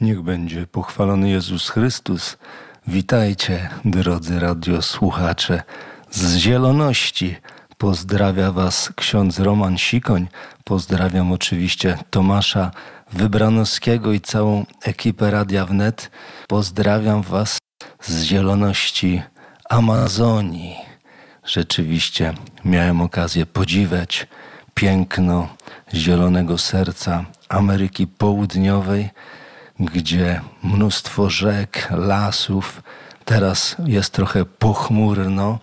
Niech będzie pochwalony Jezus Chrystus. Witajcie, drodzy radiosłuchacze. Z zieloności pozdrawia Was ksiądz Roman Sikoń. Pozdrawiam oczywiście Tomasza Wybranowskiego i całą ekipę Radia Wnet. Pozdrawiam Was z zieloności Amazonii. Rzeczywiście miałem okazję podziwiać piękno zielonego serca Ameryki Południowej gdzie mnóstwo rzek, lasów. Teraz jest trochę pochmurno,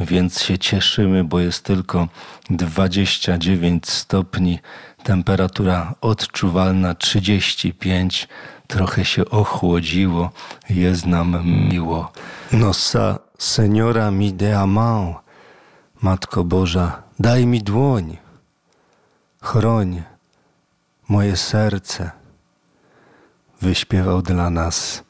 więc się cieszymy, bo jest tylko 29 stopni, temperatura odczuwalna 35, trochę się ochłodziło, jest nam miło. Nossa Seniora mi de amant, Matko Boża, daj mi dłoń, chroń moje serce wyśpiewał dla nas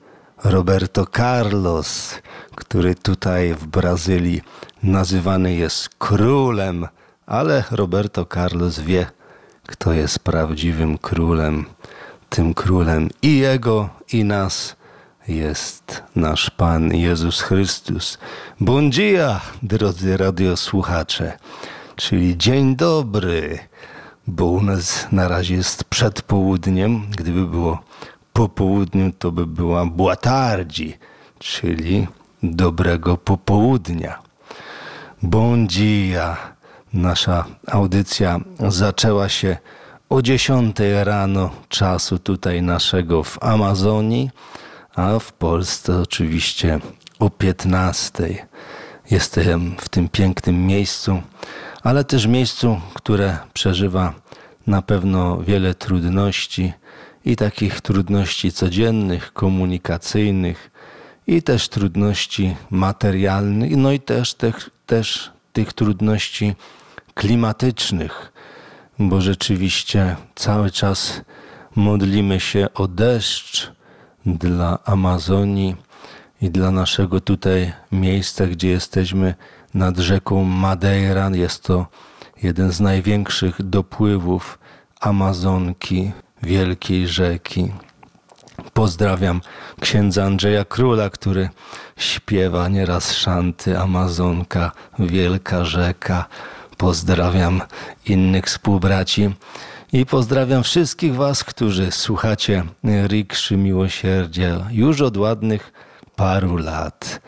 Roberto Carlos, który tutaj w Brazylii nazywany jest królem, ale Roberto Carlos wie, kto jest prawdziwym królem. Tym królem i jego, i nas jest nasz Pan Jezus Chrystus. Bom dia, drodzy radiosłuchacze, czyli dzień dobry, bo u nas na razie jest przed południem. Gdyby było po południu to by była błatardzi, czyli dobrego popołudnia. Bon dia. Nasza audycja zaczęła się o 10 rano czasu tutaj naszego w Amazonii, a w Polsce oczywiście o 15. Jestem w tym pięknym miejscu, ale też miejscu, które przeżywa na pewno wiele trudności i takich trudności codziennych, komunikacyjnych, i też trudności materialnych, no i też, też tych trudności klimatycznych, bo rzeczywiście cały czas modlimy się o deszcz dla Amazonii i dla naszego tutaj miejsca, gdzie jesteśmy nad rzeką Madeira. Jest to jeden z największych dopływów Amazonki wielkiej rzeki. Pozdrawiam księdza Andrzeja Króla, który śpiewa nieraz szanty Amazonka, wielka rzeka. Pozdrawiam innych współbraci i pozdrawiam wszystkich Was, którzy słuchacie Rikszy Miłosierdzia już od ładnych paru lat.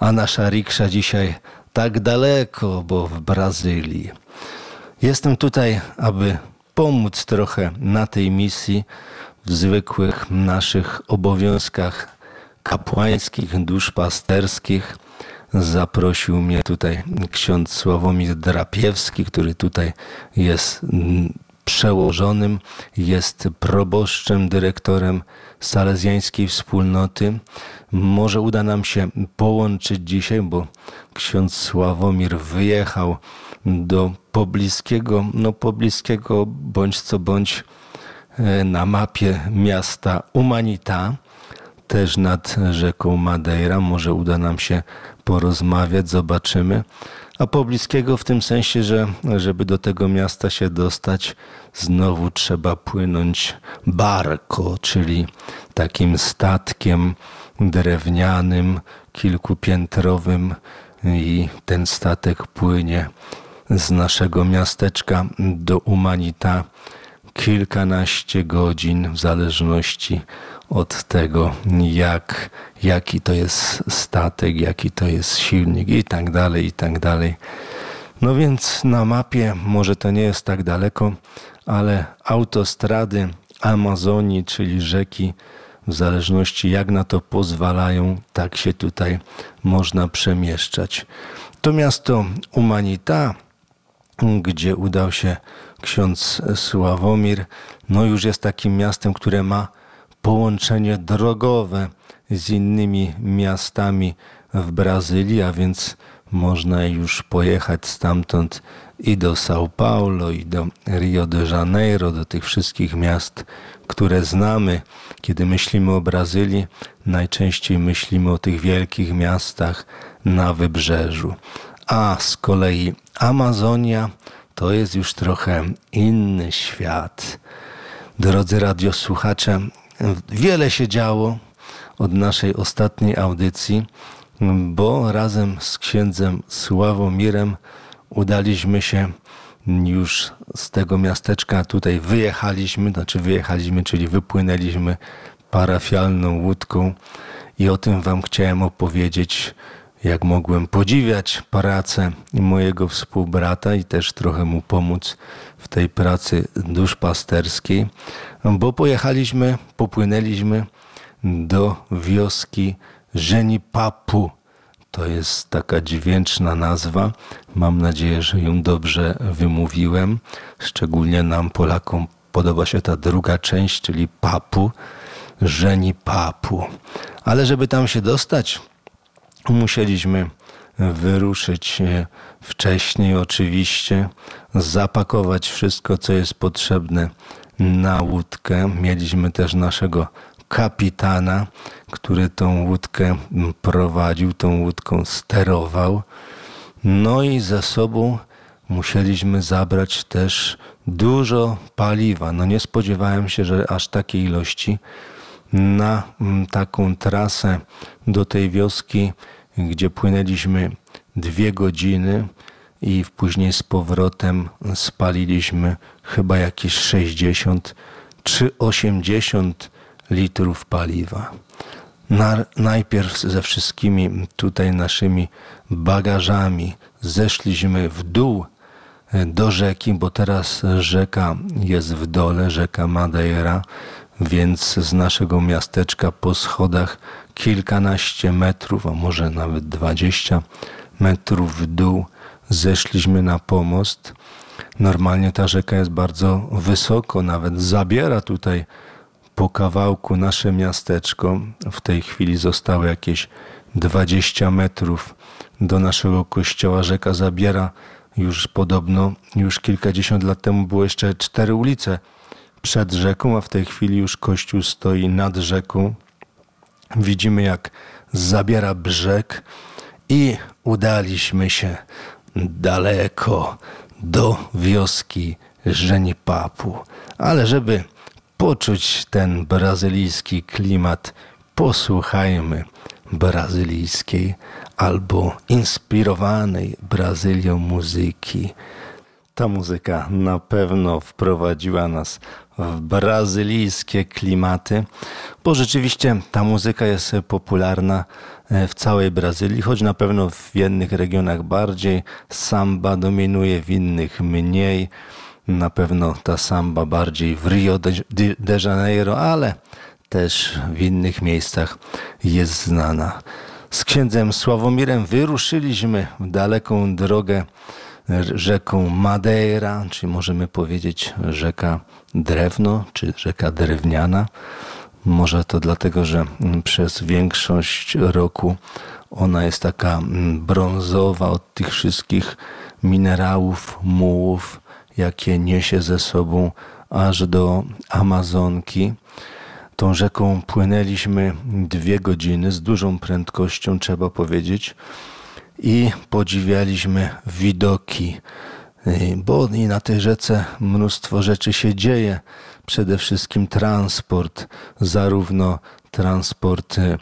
A nasza Riksza dzisiaj tak daleko, bo w Brazylii. Jestem tutaj, aby pomóc trochę na tej misji w zwykłych naszych obowiązkach kapłańskich, duszpasterskich. Zaprosił mnie tutaj ksiądz Sławomir Drapiewski, który tutaj jest przełożonym, jest proboszczem, dyrektorem salezjańskiej wspólnoty. Może uda nam się połączyć dzisiaj, bo ksiądz Sławomir wyjechał do pobliskiego, no pobliskiego bądź co bądź e, na mapie miasta Umanita, też nad rzeką Madeira. Może uda nam się porozmawiać, zobaczymy. A pobliskiego w tym sensie, że żeby do tego miasta się dostać, znowu trzeba płynąć barko, czyli takim statkiem drewnianym, kilkupiętrowym i ten statek płynie z naszego miasteczka do Umanita kilkanaście godzin w zależności od tego, jak, jaki to jest statek, jaki to jest silnik i tak dalej, i tak dalej. No więc na mapie może to nie jest tak daleko, ale autostrady Amazonii, czyli rzeki, w zależności jak na to pozwalają, tak się tutaj można przemieszczać. To miasto Umanita gdzie udał się ksiądz Sławomir. No już jest takim miastem, które ma połączenie drogowe z innymi miastami w Brazylii, a więc można już pojechać stamtąd i do São Paulo, i do Rio de Janeiro, do tych wszystkich miast, które znamy. Kiedy myślimy o Brazylii, najczęściej myślimy o tych wielkich miastach na wybrzeżu. A z kolei Amazonia to jest już trochę inny świat. Drodzy radiosłuchacze, wiele się działo od naszej ostatniej audycji, bo razem z księdzem Sławomirem udaliśmy się już z tego miasteczka tutaj wyjechaliśmy, znaczy wyjechaliśmy, czyli wypłynęliśmy parafialną łódką i o tym wam chciałem opowiedzieć jak mogłem podziwiać pracę mojego współbrata i też trochę mu pomóc w tej pracy duszpasterskiej, bo pojechaliśmy, popłynęliśmy do wioski Żeni Papu. To jest taka dźwięczna nazwa. Mam nadzieję, że ją dobrze wymówiłem. Szczególnie nam, Polakom, podoba się ta druga część, czyli Papu, Żeni Papu. Ale żeby tam się dostać, musieliśmy wyruszyć e, wcześniej, oczywiście, zapakować wszystko, co jest potrzebne na łódkę. Mieliśmy też naszego kapitana, który tą łódkę prowadził, tą łódką sterował. No i za sobą musieliśmy zabrać też dużo paliwa. No nie spodziewałem się, że aż takiej ilości na taką trasę do tej wioski gdzie płynęliśmy dwie godziny i później z powrotem spaliliśmy chyba jakieś 60 czy 80 litrów paliwa. Najpierw ze wszystkimi tutaj naszymi bagażami zeszliśmy w dół e, do rzeki, bo teraz rzeka jest w dole, rzeka Madeira, więc z naszego miasteczka po schodach kilkanaście metrów, a może nawet dwadzieścia metrów w dół zeszliśmy na pomost. Normalnie ta rzeka jest bardzo wysoko, nawet zabiera tutaj po kawałku nasze miasteczko. W tej chwili zostało jakieś 20 metrów do naszego kościoła. Rzeka zabiera już podobno, już kilkadziesiąt lat temu było jeszcze cztery ulice przed rzeką, a w tej chwili już kościół stoi nad rzeką. Widzimy, jak zabiera brzeg i udaliśmy się daleko do wioski Żenipapu. Ale żeby poczuć ten brazylijski klimat, posłuchajmy brazylijskiej albo inspirowanej Brazylią muzyki. Ta muzyka na pewno wprowadziła nas w brazylijskie klimaty, bo rzeczywiście ta muzyka jest popularna e, w całej Brazylii, choć na pewno w jednych regionach bardziej. Samba dominuje, w innych mniej. Na pewno ta samba bardziej w Rio de Janeiro, ale też w innych miejscach jest znana. Z księdzem Sławomirem wyruszyliśmy w daleką drogę rzeką Madeira, czy możemy powiedzieć rzeka drewno, czy rzeka drewniana. Może to dlatego, że mm, przez większość roku ona jest taka mm, brązowa od tych wszystkich minerałów, mułów, jakie niesie ze sobą aż do Amazonki. Tą rzeką płynęliśmy dwie godziny z dużą prędkością, trzeba powiedzieć i podziwialiśmy widoki, y, bo i na tej rzece mnóstwo rzeczy się dzieje. Przede wszystkim transport, zarówno transport, y,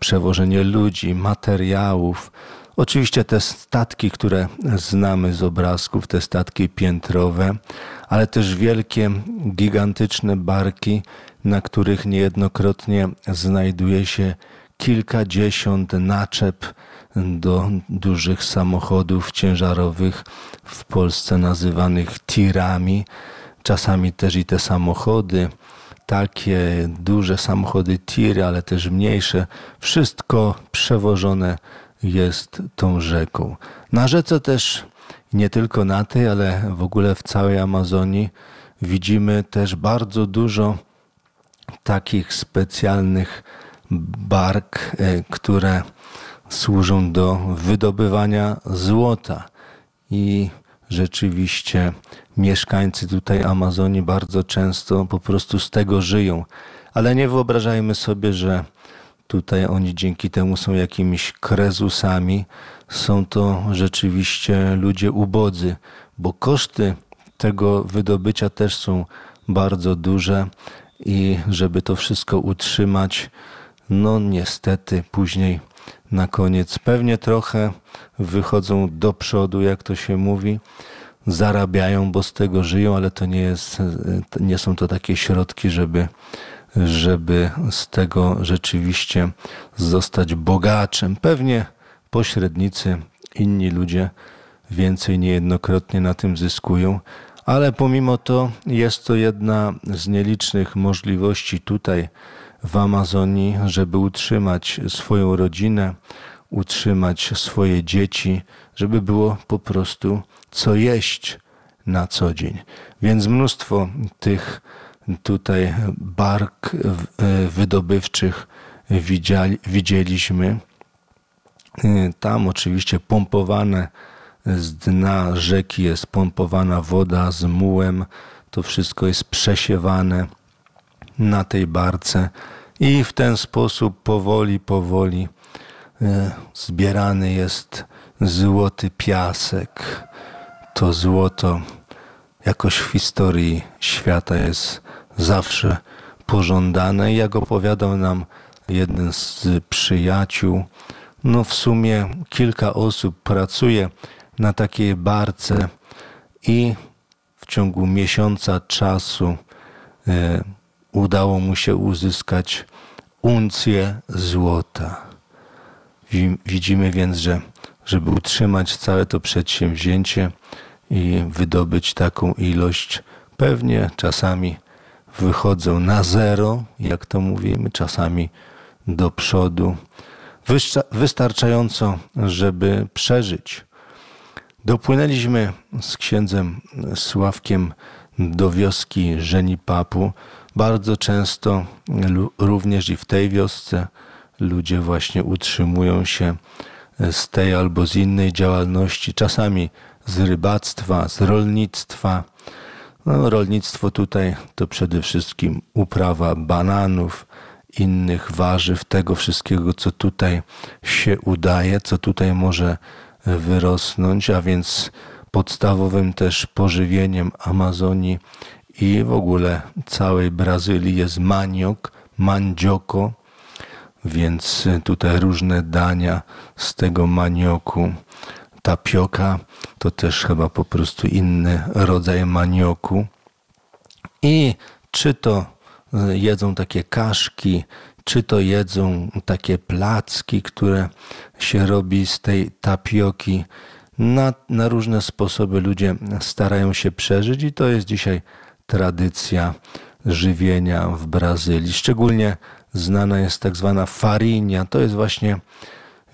przewożenie ludzi, materiałów. Oczywiście te statki, które znamy z obrazków, te statki piętrowe, ale też wielkie, gigantyczne barki, na których niejednokrotnie znajduje się kilkadziesiąt naczep do dużych samochodów ciężarowych w Polsce nazywanych tirami. Czasami też i te samochody, takie duże samochody tiry, ale też mniejsze, wszystko przewożone jest tą rzeką. Na rzece też, nie tylko na tej, ale w ogóle w całej Amazonii widzimy też bardzo dużo takich specjalnych bark, e, które służą do wydobywania złota. I rzeczywiście mieszkańcy tutaj Amazonii bardzo często po prostu z tego żyją. Ale nie wyobrażajmy sobie, że tutaj oni dzięki temu są jakimiś krezusami. Są to rzeczywiście ludzie ubodzy, bo koszty tego wydobycia też są bardzo duże i żeby to wszystko utrzymać, no niestety później na koniec pewnie trochę wychodzą do przodu, jak to się mówi. Zarabiają, bo z tego żyją, ale to nie, jest, e, nie są to takie środki, żeby, żeby z tego rzeczywiście zostać bogaczem. Pewnie pośrednicy, inni ludzie więcej niejednokrotnie na tym zyskują, ale pomimo to jest to jedna z nielicznych możliwości tutaj w Amazonii, żeby utrzymać swoją rodzinę, utrzymać swoje dzieci, żeby było po prostu co jeść na co dzień. Więc mnóstwo tych tutaj bark e, wydobywczych widzieli, widzieliśmy. E, tam oczywiście pompowane z dna rzeki jest pompowana woda z mułem, to wszystko jest przesiewane na tej barce i w ten sposób powoli, powoli e, zbierany jest złoty piasek. To złoto jakoś w historii świata jest zawsze pożądane. Jak opowiadał nam jeden z przyjaciół, no w sumie kilka osób pracuje na takiej barce i w ciągu miesiąca czasu e, udało mu się uzyskać uncję złota. Widzimy więc, że żeby utrzymać całe to przedsięwzięcie i wydobyć taką ilość, pewnie czasami wychodzą na zero, jak to mówimy, czasami do przodu. Wystarczająco, żeby przeżyć. Dopłynęliśmy z księdzem Sławkiem do wioski Żeni Papu, bardzo często również i w tej wiosce ludzie właśnie utrzymują się e, z tej albo z innej działalności, czasami z rybactwa, z rolnictwa. No, rolnictwo tutaj to przede wszystkim uprawa bananów, innych warzyw, tego wszystkiego, co tutaj się udaje, co tutaj może e, wyrosnąć, a więc podstawowym też pożywieniem Amazonii i w ogóle całej Brazylii jest maniok, mandzioko, więc tutaj różne dania z tego manioku. Tapioka to też chyba po prostu inny rodzaj manioku. I czy to e, jedzą takie kaszki, czy to jedzą takie placki, które się robi z tej tapioki. Na, na różne sposoby ludzie starają się przeżyć i to jest dzisiaj tradycja żywienia w Brazylii. Szczególnie znana jest tak zwana farinha. To jest właśnie,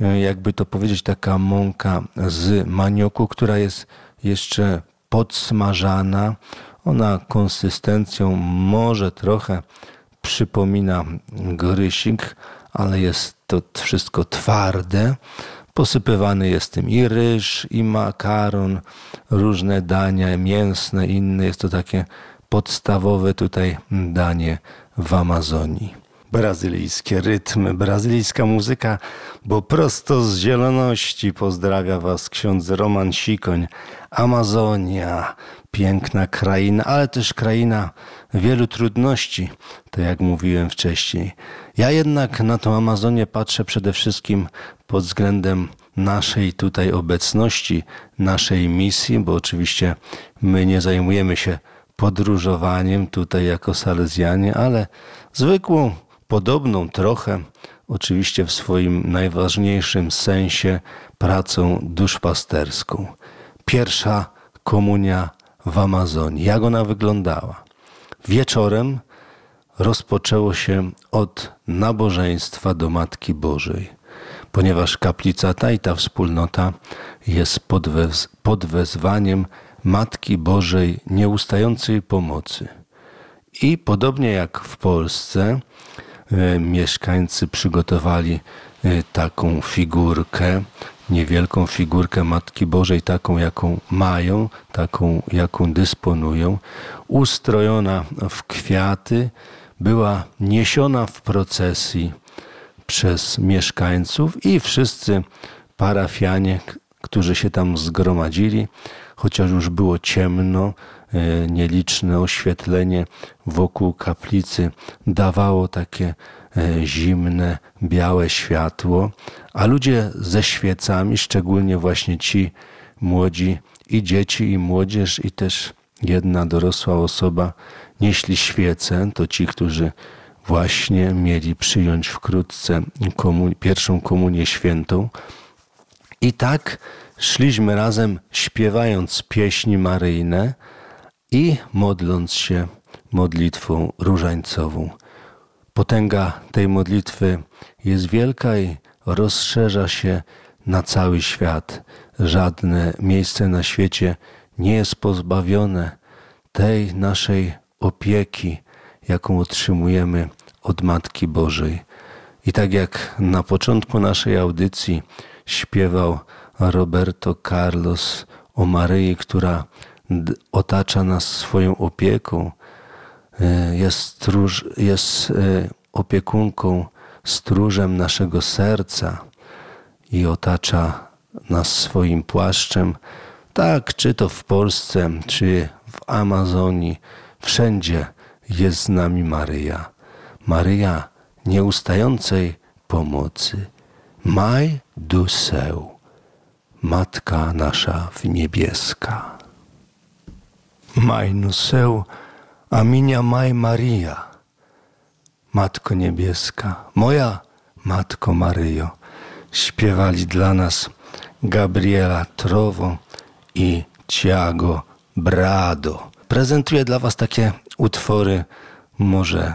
e, jakby to powiedzieć, taka mąka z manioku, która jest jeszcze podsmażana. Ona konsystencją może trochę przypomina grysik, ale jest to wszystko twarde. Posypywany jest tym i ryż, i makaron, różne dania mięsne, inne. Jest to takie podstawowe tutaj danie w Amazonii. Brazylijskie rytmy, brazylijska muzyka, bo prosto z zieloności pozdrawia Was ksiądz Roman Sikoń. Amazonia, piękna kraina, ale też kraina wielu trudności, tak jak mówiłem wcześniej. Ja jednak na tą Amazonię patrzę przede wszystkim pod względem naszej tutaj obecności, naszej misji, bo oczywiście my nie zajmujemy się podróżowaniem tutaj jako salezjanie, ale zwykłą, podobną trochę, oczywiście w swoim najważniejszym sensie pracą duszpasterską. Pierwsza komunia w Amazonii. Jak ona wyglądała? Wieczorem rozpoczęło się od nabożeństwa do Matki Bożej, ponieważ kaplica ta i ta wspólnota jest pod, wez pod wezwaniem Matki Bożej Nieustającej Pomocy. I podobnie jak w Polsce, e, mieszkańcy przygotowali e, taką figurkę, niewielką figurkę Matki Bożej, taką jaką mają, taką jaką dysponują, ustrojona w kwiaty, była niesiona w procesji przez mieszkańców i wszyscy parafianie, którzy się tam zgromadzili, chociaż już było ciemno, e, nieliczne oświetlenie wokół kaplicy dawało takie e, zimne, białe światło, a ludzie ze świecami, szczególnie właśnie ci młodzi i dzieci, i młodzież, i też jedna dorosła osoba, nieśli świece, to ci, którzy właśnie mieli przyjąć wkrótce pierwszą komunię świętą. I tak Szliśmy razem śpiewając pieśni maryjne i modląc się modlitwą różańcową. Potęga tej modlitwy jest wielka i rozszerza się na cały świat. Żadne miejsce na świecie nie jest pozbawione tej naszej opieki, jaką otrzymujemy od Matki Bożej. I tak jak na początku naszej audycji śpiewał Roberto Carlos o Maryi, która otacza nas swoją opieką, e, jest, stróż, jest e, opiekunką, stróżem naszego serca i otacza nas swoim płaszczem. Tak, czy to w Polsce, czy w Amazonii, wszędzie jest z nami Maryja. Maryja nieustającej pomocy. Maj do seu. Matka nasza w niebieska. Maj a minia maj Maria. Matko niebieska, moja Matko Maryjo, śpiewali dla nas Gabriela Trowo i Tiago Brado. Prezentuję dla was takie utwory może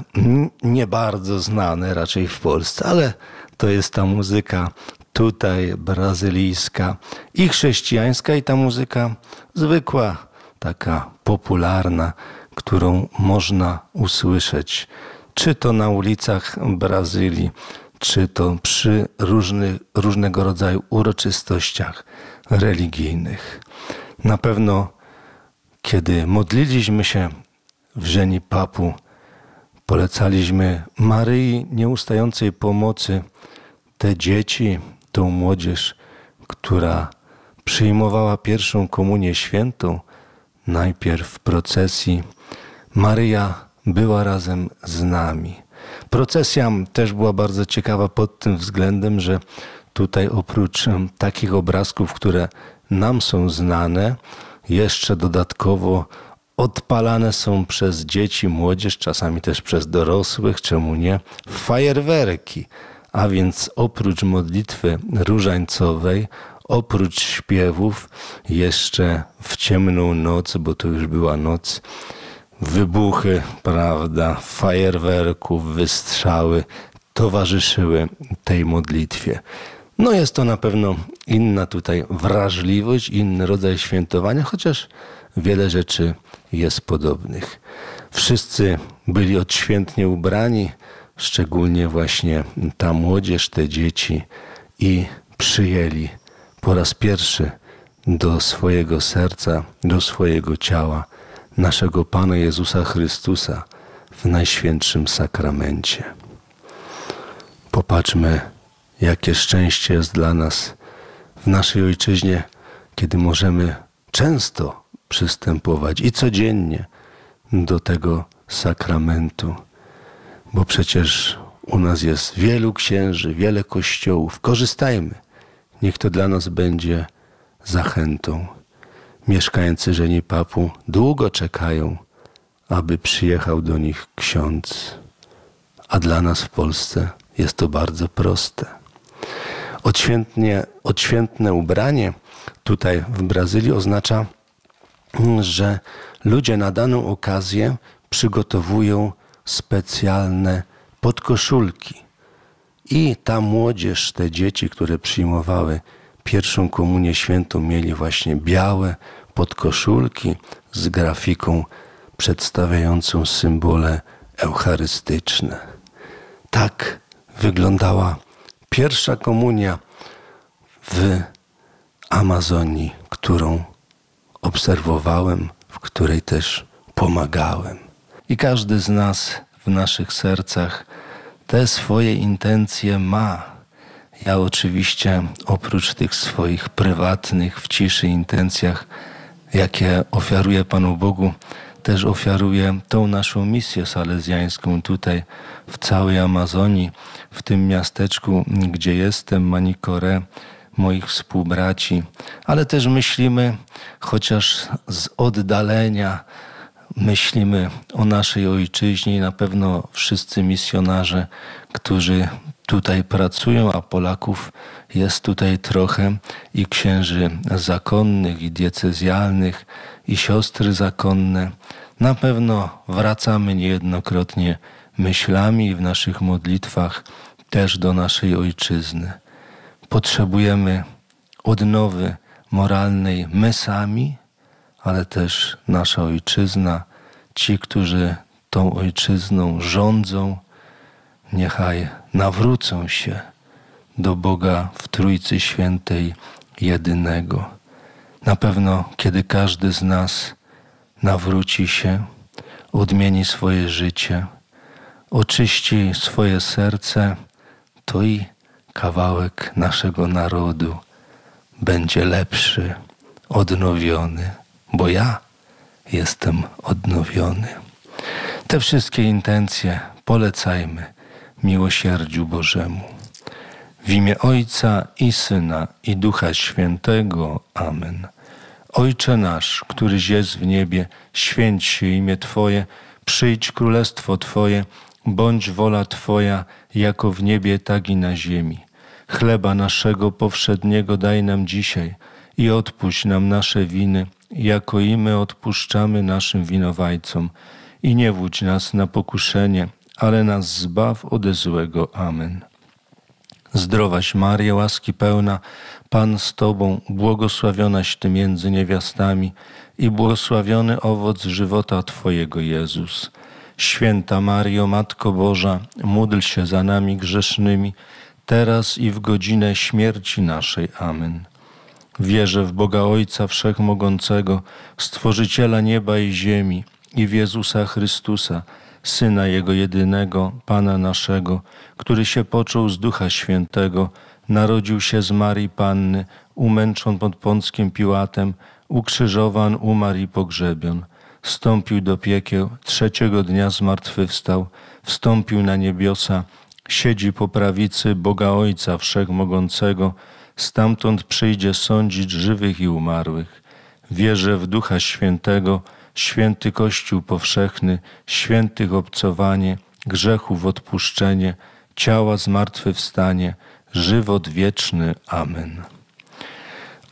nie bardzo znane raczej w Polsce, ale to jest ta muzyka tutaj brazylijska i chrześcijańska, i ta muzyka zwykła, taka popularna, którą można usłyszeć, czy to na ulicach Brazylii, czy to przy różnych, różnego rodzaju uroczystościach religijnych. Na pewno, kiedy modliliśmy się w Żeni Papu, polecaliśmy Maryi nieustającej pomocy te dzieci, tą młodzież, która przyjmowała pierwszą komunię świętą, najpierw w procesji, Maryja była razem z nami. Procesja też była bardzo ciekawa pod tym względem, że tutaj oprócz takich obrazków, które nam są znane, jeszcze dodatkowo odpalane są przez dzieci, młodzież, czasami też przez dorosłych, czemu nie, fajerwerki. A więc oprócz modlitwy różańcowej, oprócz śpiewów, jeszcze w ciemną noc, bo to już była noc, wybuchy, prawda, fajerwerków, wystrzały towarzyszyły tej modlitwie. No jest to na pewno inna tutaj wrażliwość, inny rodzaj świętowania, chociaż wiele rzeczy jest podobnych. Wszyscy byli odświętnie ubrani, szczególnie właśnie ta młodzież, te dzieci i przyjęli po raz pierwszy do swojego serca, do swojego ciała naszego Pana Jezusa Chrystusa w Najświętszym Sakramencie. Popatrzmy, jakie szczęście jest dla nas w naszej Ojczyźnie, kiedy możemy często przystępować i codziennie do tego sakramentu bo przecież u nas jest wielu księży, wiele kościołów. Korzystajmy. Niech to dla nas będzie zachętą. Mieszkańcy Żeni Papu długo czekają, aby przyjechał do nich ksiądz. A dla nas w Polsce jest to bardzo proste. Odświętnie, odświętne ubranie tutaj w Brazylii oznacza, że ludzie na daną okazję przygotowują specjalne podkoszulki. I ta młodzież, te dzieci, które przyjmowały pierwszą komunię świętą, mieli właśnie białe podkoszulki z grafiką przedstawiającą symbole eucharystyczne. Tak wyglądała pierwsza komunia w Amazonii, którą obserwowałem, w której też pomagałem. I każdy z nas w naszych sercach te swoje intencje ma. Ja oczywiście oprócz tych swoich prywatnych, w ciszy intencjach, jakie ofiaruję Panu Bogu, też ofiaruję tą naszą misję salezjańską tutaj w całej Amazonii, w tym miasteczku, gdzie jestem, Manikore, moich współbraci, ale też myślimy chociaż z oddalenia myślimy o naszej ojczyźnie, na pewno wszyscy misjonarze, którzy tutaj pracują, a Polaków jest tutaj trochę i księży zakonnych, i diecezjalnych, i siostry zakonne. Na pewno wracamy niejednokrotnie myślami w naszych modlitwach też do naszej ojczyzny. Potrzebujemy odnowy moralnej my sami, ale też nasza ojczyzna, ci, którzy tą ojczyzną rządzą, niechaj nawrócą się do Boga w Trójcy Świętej jedynego. Na pewno, kiedy każdy z nas nawróci się, odmieni swoje życie, oczyści swoje serce, to i kawałek naszego narodu będzie lepszy, odnowiony, bo ja jestem odnowiony. Te wszystkie intencje polecajmy miłosierdziu Bożemu. W imię Ojca i Syna i Ducha Świętego. Amen. Ojcze nasz, któryś jest w niebie, święć się imię Twoje, przyjdź królestwo Twoje, bądź wola Twoja, jako w niebie, tak i na ziemi. Chleba naszego powszedniego daj nam dzisiaj i odpuść nam nasze winy, jako i my odpuszczamy naszym winowajcom. I nie wódź nas na pokuszenie, ale nas zbaw ode złego. Amen. Zdrowaś Maria, łaski pełna, Pan z Tobą, błogosławionaś Ty między niewiastami i błogosławiony owoc żywota Twojego Jezus. Święta Mario, Matko Boża, módl się za nami grzesznymi, teraz i w godzinę śmierci naszej. Amen. Wierzę w Boga Ojca Wszechmogącego, Stworzyciela nieba i ziemi i w Jezusa Chrystusa, Syna Jego jedynego, Pana naszego, który się począł z Ducha Świętego, narodził się z Marii Panny, umęczon pod Pąckiem Piłatem, ukrzyżowan, umarł i pogrzebion. Wstąpił do piekieł, trzeciego dnia zmartwychwstał, wstąpił na niebiosa, siedzi po prawicy Boga Ojca Wszechmogącego, Stamtąd przyjdzie sądzić żywych i umarłych. Wierzę w Ducha Świętego, święty Kościół powszechny, świętych obcowanie, grzechów odpuszczenie, ciała zmartwychwstanie, żywot wieczny. Amen.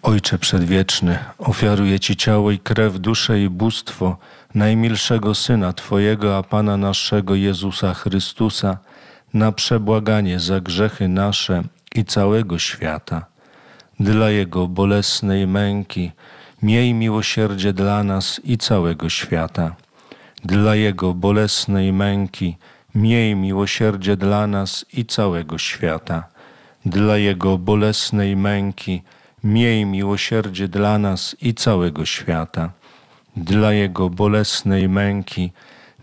Ojcze Przedwieczny, ofiaruję Ci ciało i krew, duszę i bóstwo najmilszego Syna Twojego, a Pana naszego Jezusa Chrystusa, na przebłaganie za grzechy nasze i całego świata dla Jego bolesnej męki, miej miłosierdzie dla nas i całego świata. Dla Jego bolesnej męki, miej miłosierdzie dla nas i całego świata. Dla Jego bolesnej męki, miej miłosierdzie dla nas i całego świata. Dla Jego bolesnej męki,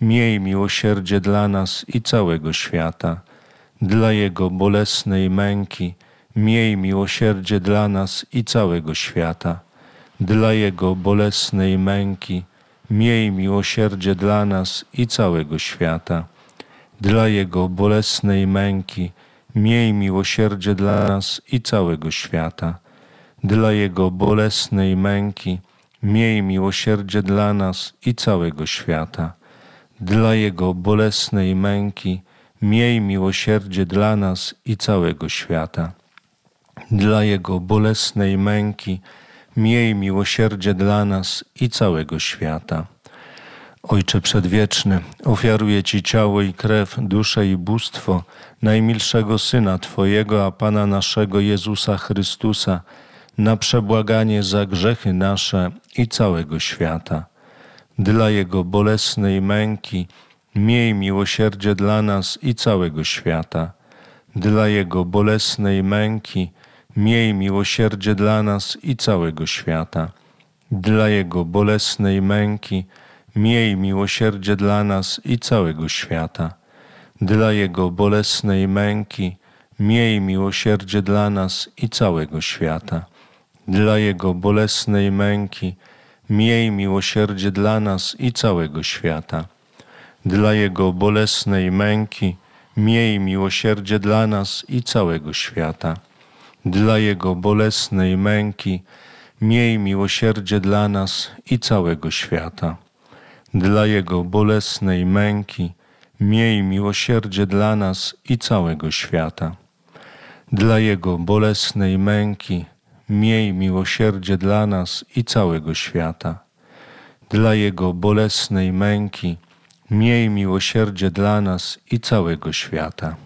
miej miłosierdzie dla nas i całego świata. Dla Jego bolesnej męki, miej miłosierdzie dla nas i całego świata. Dla Jego bolesnej męki, miej miłosierdzie dla nas i całego świata. Dla Jego bolesnej męki, miej miłosierdzie dla nas i całego świata. Dla Jego bolesnej męki, miej miłosierdzie dla nas i całego świata. Dla Jego bolesnej męki, miej miłosierdzie dla nas i całego świata dla Jego bolesnej męki, miej miłosierdzie dla nas i całego świata. Ojcze Przedwieczny, ofiaruję Ci ciało i krew, duszę i bóstwo najmilszego Syna Twojego, a Pana naszego Jezusa Chrystusa, na przebłaganie za grzechy nasze i całego świata. Dla Jego bolesnej męki, miej miłosierdzie dla nas i całego świata. Dla Jego bolesnej męki, miej miłosierdzie dla nas i całego świata. Dla Jego bolesnej męki, miej miłosierdzie dla nas i całego świata. Dla Jego bolesnej męki, miej miłosierdzie dla nas i całego świata. Dla Jego bolesnej męki, miej miłosierdzie dla nas i całego świata. Dla Jego bolesnej męki, miej miłosierdzie dla nas i całego świata dla Jego bolesnej męki, miej miłosierdzie dla nas i całego świata. Dla Jego bolesnej męki, miej miłosierdzie dla nas i całego świata. Dla Jego bolesnej męki, miej miłosierdzie dla nas i całego świata. Dla Jego bolesnej męki, miej miłosierdzie dla nas i całego świata.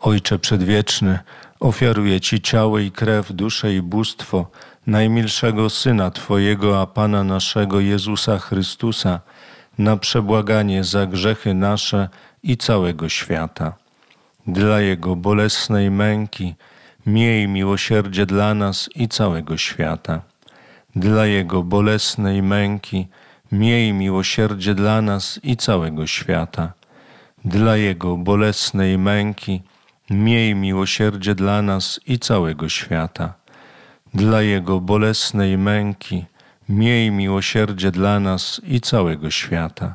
Ojcze Przedwieczny, Ofiaruję Ci ciało i krew, duszę i bóstwo najmilszego Syna Twojego, a Pana naszego Jezusa Chrystusa, na przebłaganie za grzechy nasze i całego świata. Dla Jego bolesnej męki miej miłosierdzie dla nas i całego świata. Dla Jego bolesnej męki miej miłosierdzie dla nas i całego świata. Dla Jego bolesnej męki Miej miłosierdzie dla nas i całego świata. Dla Jego bolesnej męki, miej miłosierdzie dla nas i całego świata.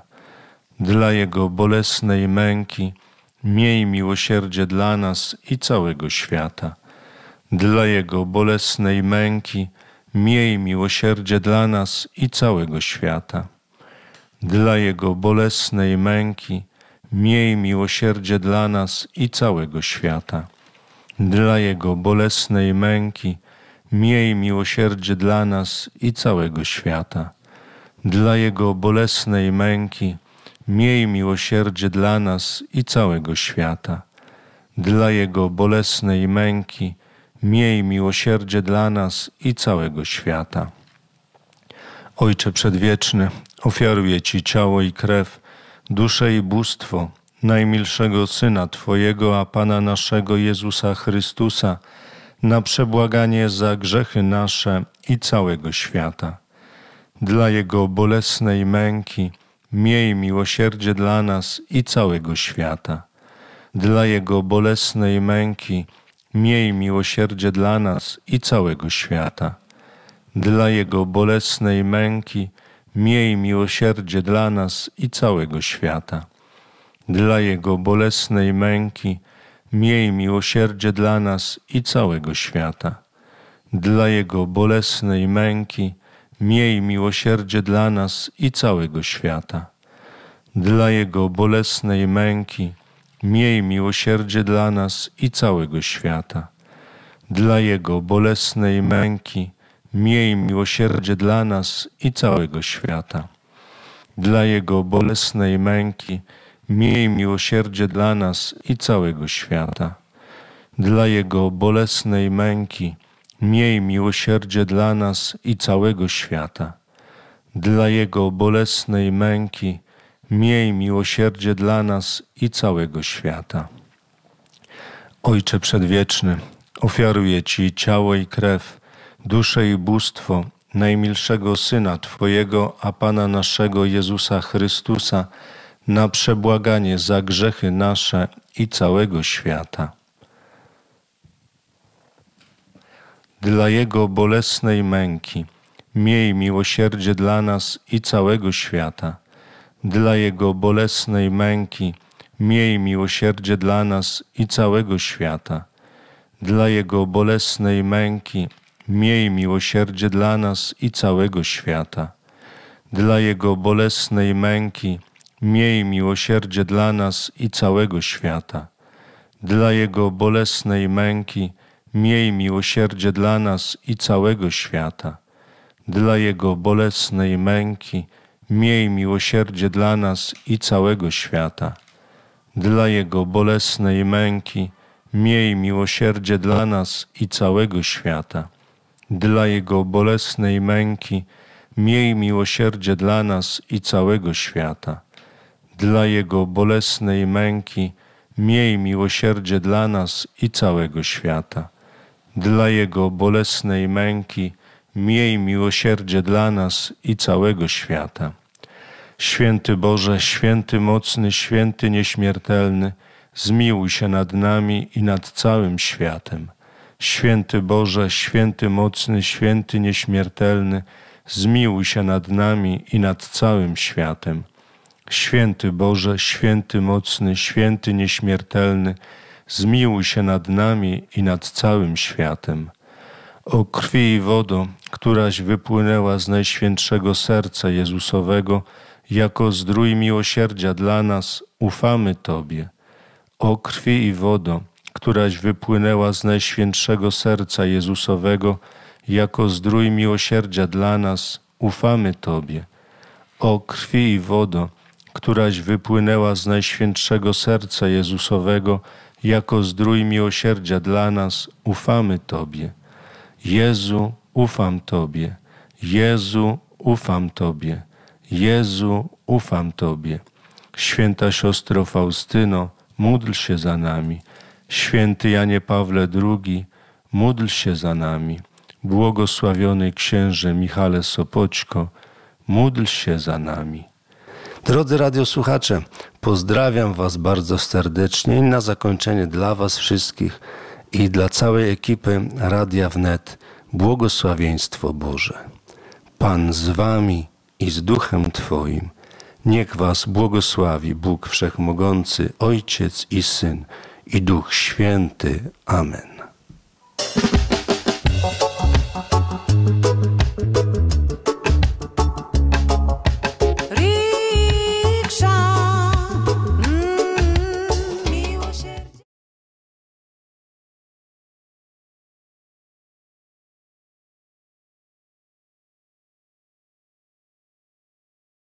Dla Jego bolesnej męki, miej miłosierdzie dla nas i całego świata. Dla Jego bolesnej męki, miej miłosierdzie dla nas i całego świata. Dla Jego bolesnej męki, miej miłosierdzie dla nas i całego świata. Dla Jego bolesnej męki, miej miłosierdzie dla nas i całego świata. Dla Jego bolesnej męki, miej miłosierdzie dla nas i całego świata. Dla Jego bolesnej męki, miej miłosierdzie dla nas i całego świata. Ojcze Przedwieczny, ofiaruję Ci ciało i krew, dusze i bóstwo najmilszego Syna Twojego, a Pana naszego Jezusa Chrystusa, na przebłaganie za grzechy nasze i całego świata. Dla Jego bolesnej męki miej miłosierdzie dla nas i całego świata. Dla Jego bolesnej męki miej miłosierdzie dla nas i całego świata. Dla Jego bolesnej męki miej miłosierdzie dla nas i całego świata. Dla Jego bolesnej męki, miej miłosierdzie dla nas i całego świata. Dla Jego bolesnej męki, miej miłosierdzie dla nas i całego świata. Dla Jego bolesnej męki, miej miłosierdzie dla nas i całego świata. Dla Jego bolesnej męki, miej miłosierdzie dla nas i całego świata. Dla Jego bolesnej męki, miej miłosierdzie dla nas i całego świata. Dla Jego bolesnej męki, miej miłosierdzie dla nas i całego świata. Dla Jego bolesnej męki, miej miłosierdzie dla nas i całego świata. Ojcze Przedwieczny, ofiaruję Ci ciało i krew, dusze i bóstwo najmilszego Syna Twojego, a Pana naszego Jezusa Chrystusa, na przebłaganie za grzechy nasze i całego świata. Dla Jego bolesnej męki, miej miłosierdzie dla nas i całego świata. Dla Jego bolesnej męki, miej miłosierdzie dla nas i całego świata. Dla Jego bolesnej męki, miej miłosierdzie dla nas i całego świata. Dla Jego bolesnej męki, miej miłosierdzie dla nas i całego świata. Dla Jego bolesnej męki, miej miłosierdzie dla nas i całego świata. Dla Jego bolesnej męki, miej miłosierdzie dla nas i całego świata. Dla Jego bolesnej męki, miej miłosierdzie dla nas i całego świata dla Jego bolesnej męki, miej miłosierdzie dla nas i całego świata. Dla Jego bolesnej męki, miej miłosierdzie dla nas i całego świata. Dla Jego bolesnej męki, miej miłosierdzie dla nas i całego świata. Święty Boże, święty mocny, święty nieśmiertelny, zmiłuj się nad nami i nad całym światem. Święty Boże, święty mocny, święty nieśmiertelny, zmiłuj się nad nami i nad całym światem. Święty Boże, święty mocny, święty nieśmiertelny, zmiłuj się nad nami i nad całym światem. O krwi i wodo, któraś wypłynęła z najświętszego serca Jezusowego, jako zdrój miłosierdzia dla nas, ufamy Tobie. O krwi i wodo, któraś wypłynęła z Najświętszego Serca Jezusowego jako zdrój miłosierdzia dla nas, ufamy Tobie. O krwi i wodo, któraś wypłynęła z Najświętszego Serca Jezusowego jako zdrój miłosierdzia dla nas, ufamy Tobie. Jezu, ufam Tobie. Jezu, ufam Tobie. Jezu, ufam Tobie. Święta siostro Faustyno, módl się za nami. Święty Janie Pawle II, módl się za nami. Błogosławiony księże Michale Sopoćko, módl się za nami. Drodzy radiosłuchacze, pozdrawiam Was bardzo serdecznie i na zakończenie dla Was wszystkich i dla całej ekipy Radia Wnet błogosławieństwo Boże. Pan z Wami i z Duchem Twoim. Niech Was błogosławi Bóg Wszechmogący, Ojciec i Syn i Duch Święty. Amen.